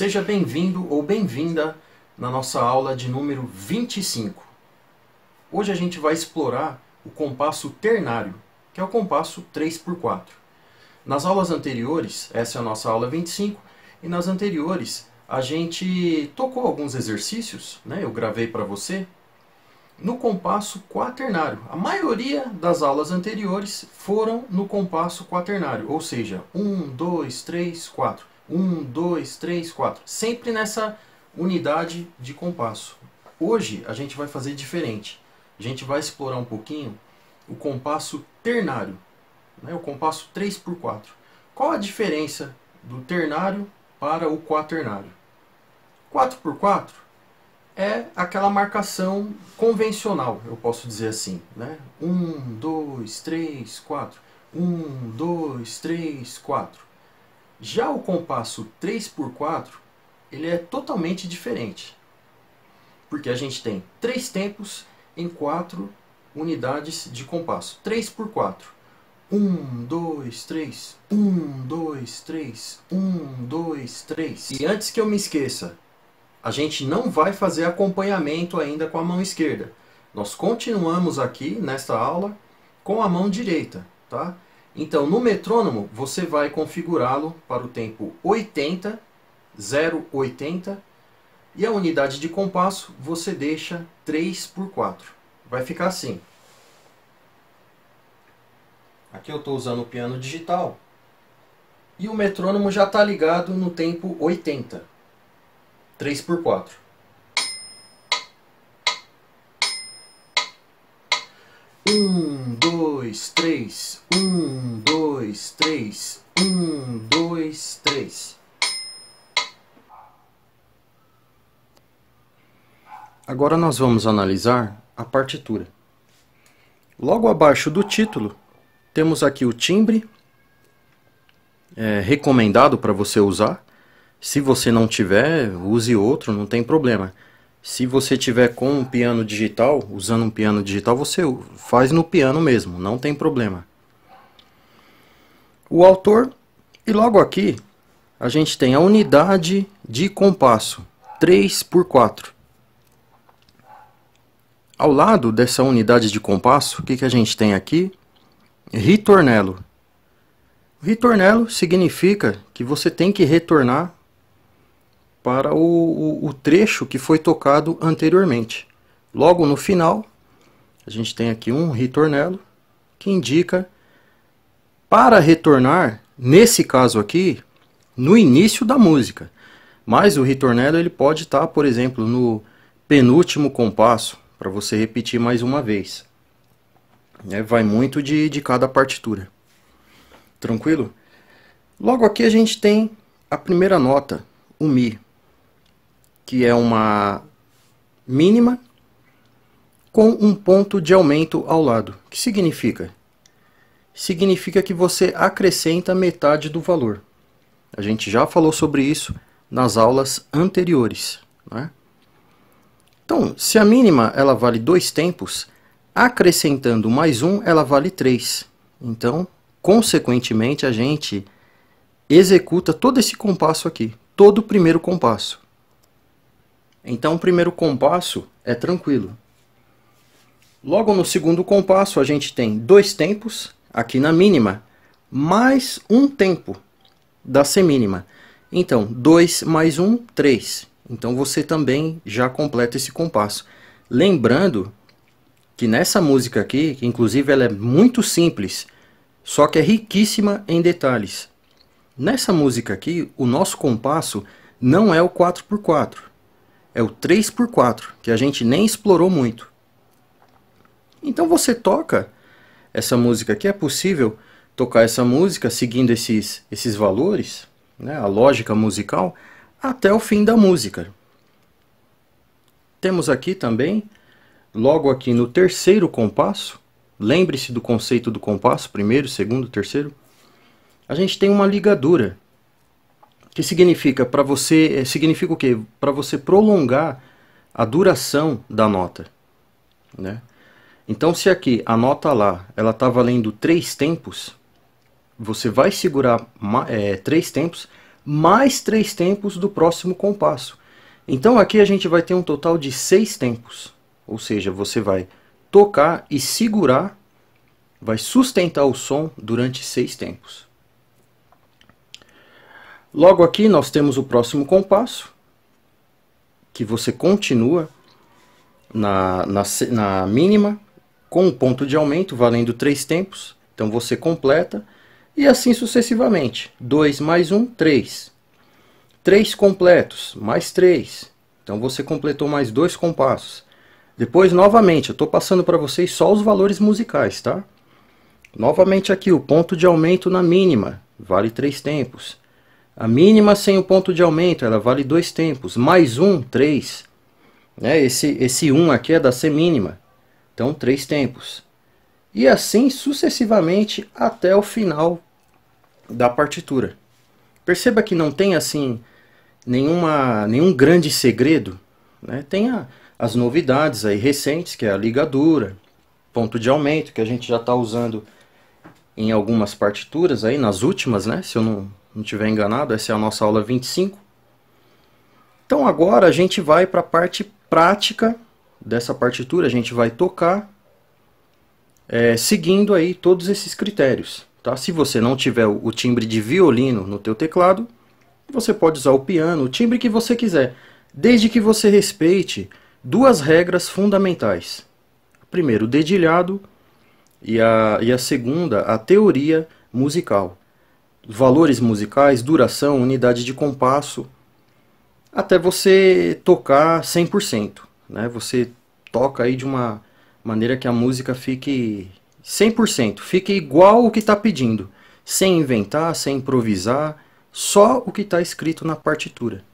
Seja bem-vindo ou bem-vinda na nossa aula de número 25. Hoje a gente vai explorar o compasso ternário, que é o compasso 3x4. Nas aulas anteriores, essa é a nossa aula 25, e nas anteriores a gente tocou alguns exercícios, né? eu gravei para você, no compasso quaternário. A maioria das aulas anteriores foram no compasso quaternário, ou seja, 1, 2, 3, 4. 1, 2, 3, 4. Sempre nessa unidade de compasso. Hoje a gente vai fazer diferente. A gente vai explorar um pouquinho o compasso ternário, né? o compasso 3 por 4. Qual a diferença do ternário para o quaternário? 4 por 4 é aquela marcação convencional, eu posso dizer assim. 1, 2, 3, 4. 1, 2, 3, 4. Já o compasso 3x4, ele é totalmente diferente, porque a gente tem três tempos em quatro unidades de compasso. 3x4. 1, 2, 3. 1, 2, 3. 1, 2, 3. E antes que eu me esqueça, a gente não vai fazer acompanhamento ainda com a mão esquerda. Nós continuamos aqui nesta aula com a mão direita, tá? Então, no metrônomo, você vai configurá-lo para o tempo 80, 080, e a unidade de compasso você deixa 3 por 4. Vai ficar assim. Aqui eu estou usando o piano digital. E o metrônomo já está ligado no tempo 80. 3 por 4. Um, dois, três. Um, dois, três. Um, dois, três. Agora nós vamos analisar a partitura. Logo abaixo do título, temos aqui o timbre é, recomendado para você usar. Se você não tiver, use outro, não tem problema. Se você tiver com um piano digital, usando um piano digital, você faz no piano mesmo, não tem problema. O autor, e logo aqui, a gente tem a unidade de compasso, 3 por 4. Ao lado dessa unidade de compasso, o que, que a gente tem aqui? Ritornelo. Ritornelo significa que você tem que retornar para o, o, o trecho que foi tocado anteriormente. Logo no final, a gente tem aqui um ritornelo que indica para retornar, nesse caso aqui, no início da música. Mas o ritornelo ele pode estar, tá, por exemplo, no penúltimo compasso, para você repetir mais uma vez. É, vai muito de, de cada partitura. Tranquilo? Logo aqui a gente tem a primeira nota, o Mi que é uma mínima, com um ponto de aumento ao lado. O que significa? Significa que você acrescenta metade do valor. A gente já falou sobre isso nas aulas anteriores. Né? Então, se a mínima ela vale dois tempos, acrescentando mais um, ela vale três. Então, consequentemente, a gente executa todo esse compasso aqui, todo o primeiro compasso. Então o primeiro compasso é tranquilo. Logo no segundo compasso a gente tem dois tempos, aqui na mínima, mais um tempo da semínima. Então, 2 mais 1, um, 3. Então você também já completa esse compasso. Lembrando que nessa música aqui, que inclusive ela é muito simples, só que é riquíssima em detalhes. Nessa música aqui, o nosso compasso não é o 4x4 é o 3x4, que a gente nem explorou muito. Então você toca essa música aqui, é possível tocar essa música seguindo esses, esses valores, né, a lógica musical, até o fim da música. Temos aqui também, logo aqui no terceiro compasso, lembre-se do conceito do compasso, primeiro, segundo, terceiro, a gente tem uma ligadura. Que significa para você, eh, significa o quê? Para você prolongar a duração da nota, né? Então se aqui a nota lá, ela está valendo três tempos, você vai segurar é, três tempos mais três tempos do próximo compasso. Então aqui a gente vai ter um total de seis tempos, ou seja, você vai tocar e segurar, vai sustentar o som durante seis tempos. Logo aqui nós temos o próximo compasso, que você continua na, na, na mínima, com um ponto de aumento, valendo três tempos. Então você completa, e assim sucessivamente. 2 mais 1, um, 3. 3 completos, mais 3. Então você completou mais dois compassos. Depois, novamente, eu estou passando para vocês só os valores musicais, tá? Novamente aqui, o ponto de aumento na mínima, vale 3 tempos. A mínima sem o ponto de aumento, ela vale dois tempos. Mais um, três. Né? Esse, esse um aqui é da semínima. Então, três tempos. E assim sucessivamente até o final da partitura. Perceba que não tem assim nenhuma, nenhum grande segredo. Né? Tem a, as novidades aí recentes, que é a ligadura, ponto de aumento, que a gente já está usando em algumas partituras aí, nas últimas, né? Se eu não, não tiver enganado, essa é a nossa aula 25. Então agora a gente vai para a parte prática dessa partitura, a gente vai tocar é, seguindo aí todos esses critérios. Tá? Se você não tiver o timbre de violino no teu teclado, você pode usar o piano, o timbre que você quiser, desde que você respeite duas regras fundamentais. Primeiro, o dedilhado e a, e a segunda, a teoria musical. Valores musicais, duração, unidade de compasso, até você tocar 100%. Né? Você toca aí de uma maneira que a música fique 100%, fique igual o que está pedindo, sem inventar, sem improvisar, só o que está escrito na partitura.